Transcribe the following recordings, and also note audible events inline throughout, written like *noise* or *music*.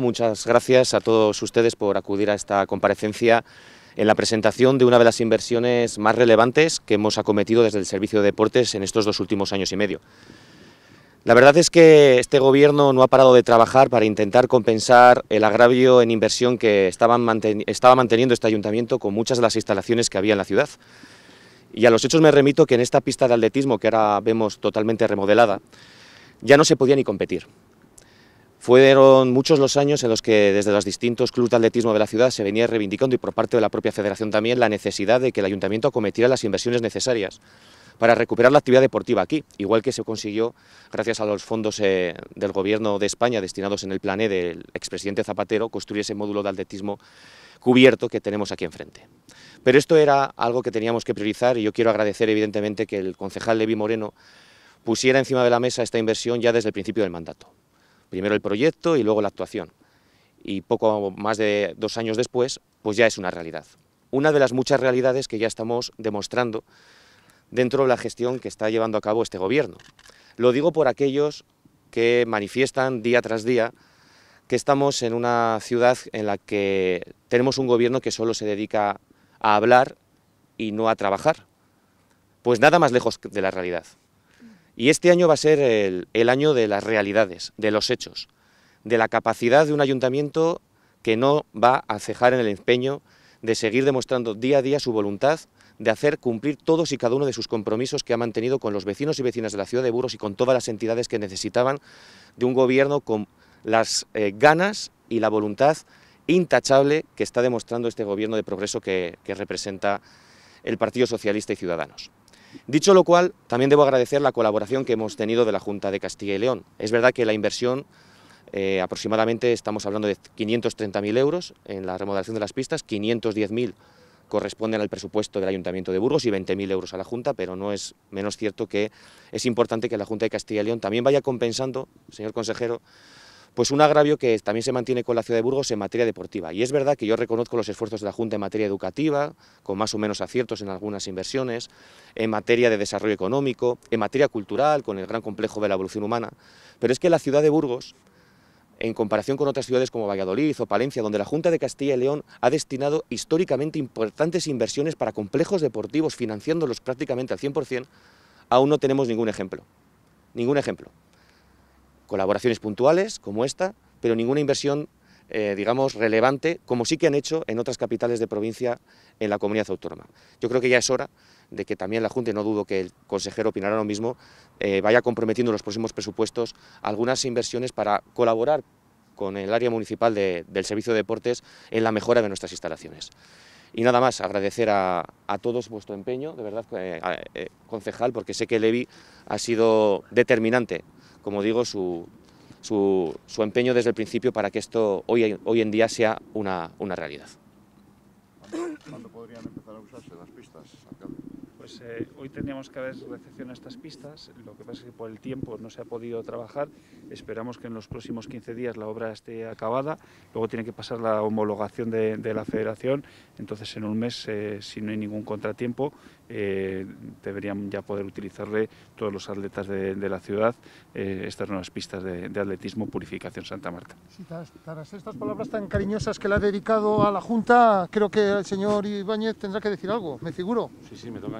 Muchas gracias a todos ustedes por acudir a esta comparecencia en la presentación de una de las inversiones más relevantes que hemos acometido desde el Servicio de Deportes en estos dos últimos años y medio. La verdad es que este gobierno no ha parado de trabajar para intentar compensar el agravio en inversión que estaba manteniendo este ayuntamiento con muchas de las instalaciones que había en la ciudad. Y a los hechos me remito que en esta pista de atletismo, que ahora vemos totalmente remodelada, ya no se podía ni competir. Fueron muchos los años en los que desde los distintos clubes de atletismo de la ciudad se venía reivindicando y por parte de la propia federación también la necesidad de que el ayuntamiento acometiera las inversiones necesarias para recuperar la actividad deportiva aquí, igual que se consiguió gracias a los fondos eh, del gobierno de España destinados en el plané e del expresidente Zapatero construir ese módulo de atletismo cubierto que tenemos aquí enfrente. Pero esto era algo que teníamos que priorizar y yo quiero agradecer evidentemente que el concejal Levi Moreno pusiera encima de la mesa esta inversión ya desde el principio del mandato. Primero el proyecto y luego la actuación. Y poco más de dos años después, pues ya es una realidad. Una de las muchas realidades que ya estamos demostrando dentro de la gestión que está llevando a cabo este gobierno. Lo digo por aquellos que manifiestan día tras día que estamos en una ciudad en la que tenemos un gobierno que solo se dedica a hablar y no a trabajar. Pues nada más lejos de la realidad. Y este año va a ser el, año de las realidades, de los hechos, de la capacidad de un ayuntamiento que no va a cejar en el empeño de seguir demostrando día a día su voluntad de hacer cumplir todos y cada uno de sus compromisos que ha mantenido con los vecinos y vecinas de la ciudad de Buros y con todas las entidades que necesitaban de un gobierno con las eh, ganas y la voluntad intachable que está demostrando este gobierno de progreso que representa el Partido Socialista y Ciudadanos. Dicho lo cual, también debo agradecer la colaboración que hemos tenido de la Junta de Castilla y León. Es verdad que la inversión, eh, aproximadamente estamos hablando de 530.000 euros en la remodelación de las pistas, 510.000 corresponden al presupuesto del Ayuntamiento de Burgos y 20.000 euros a la Junta, pero no es menos cierto que es importante que la Junta de Castilla y León también vaya compensando, señor consejero, pues un agravio que también se mantiene con la ciudad de Burgos en materia deportiva. Y es verdad que yo reconozco los esfuerzos de la Junta en materia educativa, con más o menos aciertos en algunas inversiones, en materia de desarrollo económico, en materia cultural, con el gran complejo de la evolución humana, pero es que la ciudad de Burgos, en comparación con otras ciudades como Valladolid o Palencia, donde la Junta de Castilla y León ha destinado históricamente importantes inversiones para complejos deportivos, financiándolos prácticamente al 100%, aún no tenemos ningún ejemplo. Ningún ejemplo colaboraciones puntuales como esta, pero ninguna inversión, eh, digamos, relevante, como sí que han hecho en otras capitales de provincia en la comunidad autónoma. Yo creo que ya es hora de que también la Junta, no dudo que el consejero opinará lo mismo, eh, vaya comprometiendo en los próximos presupuestos algunas inversiones para colaborar con el área municipal del Servicio de Deportes en la mejora de nuestras instalaciones. Y nada más, agradecer a, todos vuestro empeño, de verdad, eh, concejal, porque sé que Levi ha sido determinante como digo, su, su, su, empeño desde el principio para que esto hoy, en día sea una, una realidad. ¿Cuándo podrían empezar a usarse las pistas, pues eh, hoy tendríamos que haber recepcionado estas pistas, lo que pasa es que por el tiempo no se ha podido trabajar, esperamos que en los próximos 15 días la obra esté acabada, luego tiene que pasar la homologación de, la federación, entonces en un mes, eh, si no hay ningún contratiempo, eh, deberían ya poder utilizarle todos los atletas de, la ciudad estas nuevas pistas de, atletismo Purificación Santa Marta. estas palabras tan cariñosas que le ha dedicado a la Junta, creo que el señor Ibáñez tendrá que decir algo, me figuro. Sí, sí, me toca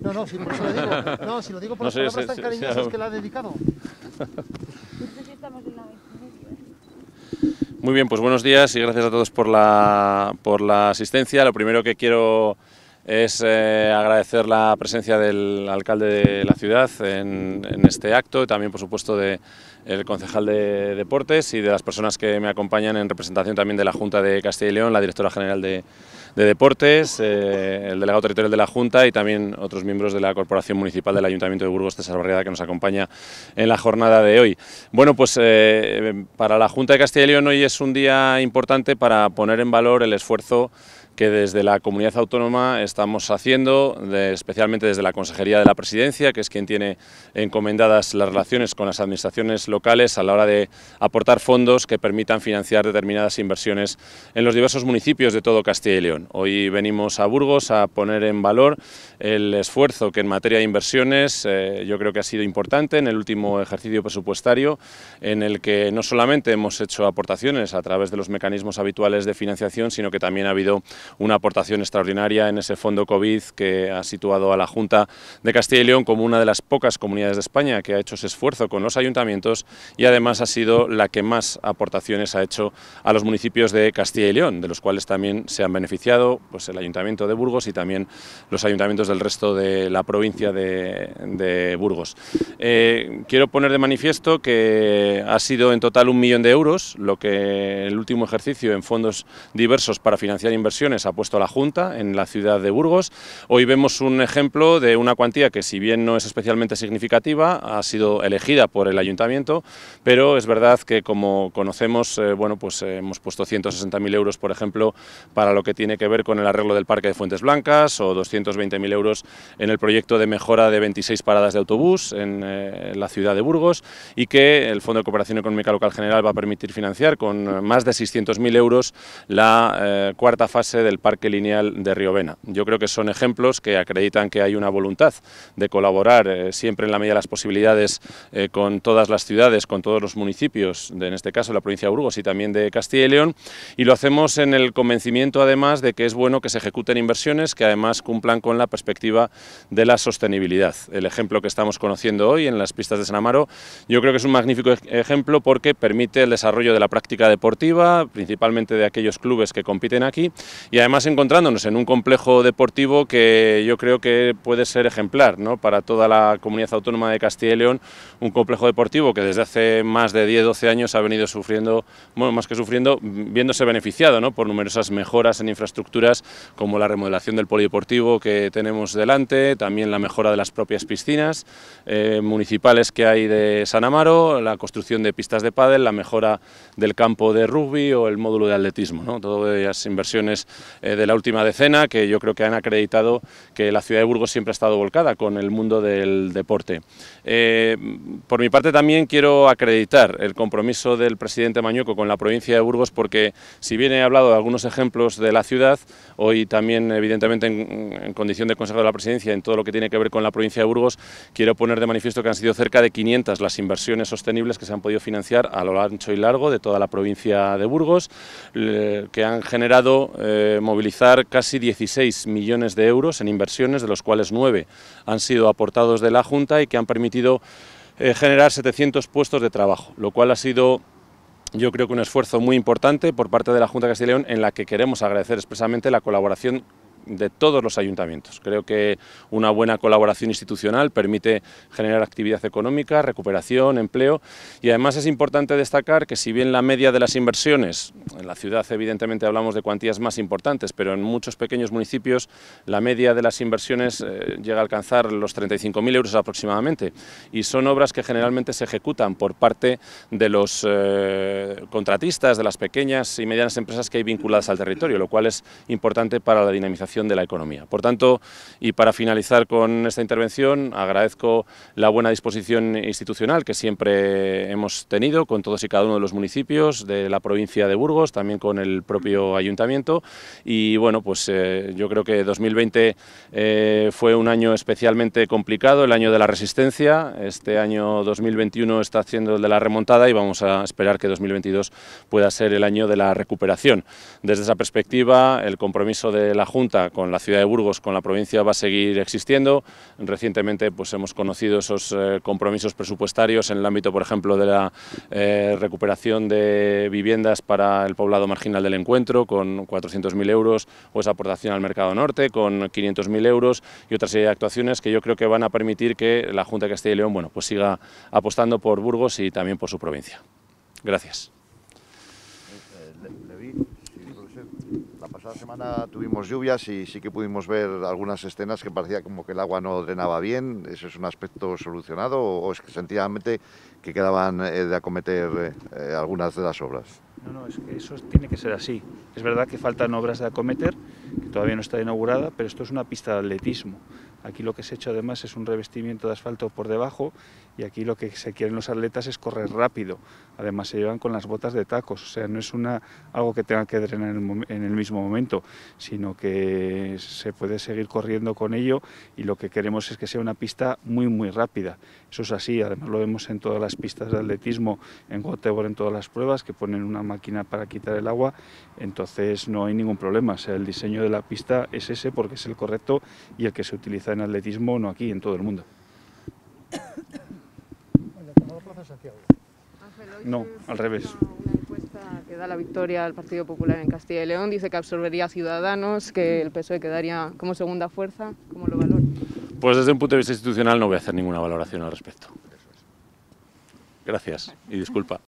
no, *laughs* no, si, lo digo. por palabras que la ha dedicado. Muy bien, pues buenos días y gracias a todos por la, por la asistencia. Lo primero que quiero es eh, agradecer la presencia del alcalde de la ciudad en, este acto y también, por supuesto, del el concejal de deportes y de las personas que me acompañan en representación también de la Junta de Castilla y León, la directora general de, de Deportes, eh, el delegado territorial de la Junta y también otros miembros de la Corporación Municipal del Ayuntamiento de Burgos, César Barriada, que nos acompaña en la jornada de hoy. Bueno, pues eh, para la Junta de Castilla y León hoy es un día importante para poner en valor el esfuerzo que desde la comunidad autónoma estamos haciendo, especialmente desde la Consejería de la Presidencia, que es quien tiene encomendadas las relaciones con las administraciones locales a la hora de aportar fondos que permitan financiar determinadas inversiones en los diversos municipios de todo Castilla y León. Hoy venimos a Burgos a poner en valor el esfuerzo que en materia de inversiones eh, yo creo que ha sido importante en el último ejercicio presupuestario, en el que no solamente hemos hecho aportaciones a través de los mecanismos habituales de financiación, sino que también ha habido una aportación extraordinaria en ese fondo COVID que ha situado a la Junta de Castilla y León como una de las pocas comunidades de España que ha hecho ese esfuerzo con los ayuntamientos y además ha sido la que más aportaciones ha hecho a los municipios de Castilla y León, de los cuales también se han beneficiado pues, el Ayuntamiento de Burgos y también los ayuntamientos del resto de la provincia de, Burgos. Eh, quiero poner de manifiesto que ha sido en total un millón de euros, lo que el último ejercicio en fondos diversos para financiar inversiones ha puesto la Junta en la ciudad de Burgos. Hoy vemos un ejemplo de una cuantía que si bien no es especialmente significativa, ha sido elegida por el Ayuntamiento, pero es verdad que como conocemos, eh, bueno, pues eh, hemos puesto 160.000 euros, por ejemplo, para lo que tiene que ver con el arreglo del Parque de Fuentes Blancas o 220.000 euros en el proyecto de mejora de 26 paradas de autobús en, eh, en la ciudad de Burgos y que el Fondo de Cooperación Económica Local General va a permitir financiar con más de 600.000 euros la cuarta fase del Parque Lineal de Riovena. Yo creo que son ejemplos que acreditan que hay una voluntad de colaborar eh, siempre en la medida de las posibilidades eh, con todas las ciudades, con todos los municipios, de, en este caso la provincia de Burgos y también de Castilla y León, y lo hacemos en el convencimiento además de que es bueno que se ejecuten inversiones que además cumplan con la perspectiva de la sostenibilidad. El ejemplo que estamos conociendo hoy en las pistas de San Amaro, yo creo que es un magnífico ejemplo porque permite el desarrollo de la práctica deportiva, principalmente de aquellos clubes que compiten aquí, y además encontrándonos en un complejo deportivo que yo creo que puede ser ejemplar para toda la comunidad autónoma de Castilla y León, un complejo deportivo que desde hace más de 10-12 años ha venido sufriendo, bueno, más que sufriendo, viéndose beneficiado por numerosas mejoras en infraestructuras como la remodelación del polideportivo que tenemos delante, también la mejora de las propias piscinas eh, municipales que hay de San Amaro, la construcción de pistas de pádel, la mejora del campo de rugby o el módulo de atletismo, ¿no? todas las inversiones eh, de la última decena que yo creo que han acreditado que la ciudad de Burgos siempre ha estado volcada con el mundo del deporte. Eh, por mi parte también quiero acreditar el compromiso del presidente Mañueco con la provincia de Burgos porque si bien he hablado de algunos ejemplos de la ciudad, hoy también evidentemente en, condición de Consejo de la presidencia en todo lo que tiene que ver con la provincia de Burgos, quiero poner de manifiesto que han sido cerca de 500 las inversiones sostenibles que se han podido financiar a lo ancho y largo de toda la provincia de Burgos, eh, que han generado movilizar casi 16 millones de euros en inversiones, de los cuales 9 han sido aportados de la Junta y que han permitido eh, generar 700 puestos de trabajo, lo cual ha sido yo creo que un esfuerzo muy importante por parte de la Junta de Castilla y León en la que queremos agradecer expresamente la colaboración de todos los ayuntamientos. Creo que una buena colaboración institucional permite generar actividad económica, recuperación, empleo y además es importante destacar que si bien la media de las inversiones, en la ciudad evidentemente hablamos de cuantías más importantes, pero en muchos pequeños municipios la media de las inversiones eh, llega a alcanzar los 35.000 euros aproximadamente y son obras que generalmente se ejecutan por parte de los eh, contratistas, de las pequeñas y medianas empresas que hay vinculadas al territorio, lo cual es importante para la dinamización de la economía. Por tanto, y para finalizar con esta intervención, agradezco la buena disposición institucional que siempre hemos tenido con todos y cada uno de los municipios de la provincia de Burgos, también con el propio ayuntamiento. Y bueno, pues eh, yo creo que 2020 eh, fue un año especialmente complicado, el año de la resistencia. Este año 2021 está haciendo el de la remontada y vamos a esperar que 2022 pueda ser el año de la recuperación. Desde esa perspectiva, el compromiso de la Junta con la ciudad de Burgos, con la provincia, va a seguir existiendo. Recientemente pues, hemos conocido esos eh, compromisos presupuestarios en el ámbito, por ejemplo, de la eh, recuperación de viviendas para el poblado marginal del encuentro, con 400.000 euros, o esa aportación al mercado norte, con 500.000 euros, y otras actuaciones que yo creo que van a permitir que la Junta de Castilla y León bueno, pues, siga apostando por Burgos y también por su provincia. Gracias. Eh, esta semana tuvimos lluvias y sí que pudimos ver algunas escenas que parecía como que el agua no drenaba bien. ¿Eso es un aspecto solucionado o es que sencillamente que quedaban eh, de acometer eh, algunas de las obras? No, no, es que eso tiene que ser así. Es verdad que faltan obras de acometer, que todavía no está inaugurada, pero esto es una pista de atletismo. Aquí lo que se ha hecho además es un revestimiento de asfalto por debajo y aquí lo que se quieren los atletas es correr rápido. Además se llevan con las botas de tacos, o sea, no es una, algo que tenga que drenar en el, mismo momento, sino que se puede seguir corriendo con ello y lo que queremos es que sea una pista muy, muy rápida. Eso es así, además lo vemos en todas las pistas de atletismo, en Goteborg, en todas las pruebas, que ponen una máquina para quitar el agua, entonces no hay ningún problema. O sea, el diseño de la pista es ese porque es el correcto y el que se utiliza en atletismo, no aquí, en todo el mundo. No, al revés. Una encuesta que da la victoria al Partido Popular en Castilla y León dice que absorbería Ciudadanos, que el PSOE quedaría como segunda fuerza. ¿Cómo lo valora? Pues desde un punto de vista institucional no voy a hacer ninguna valoración al respecto. Gracias y disculpa.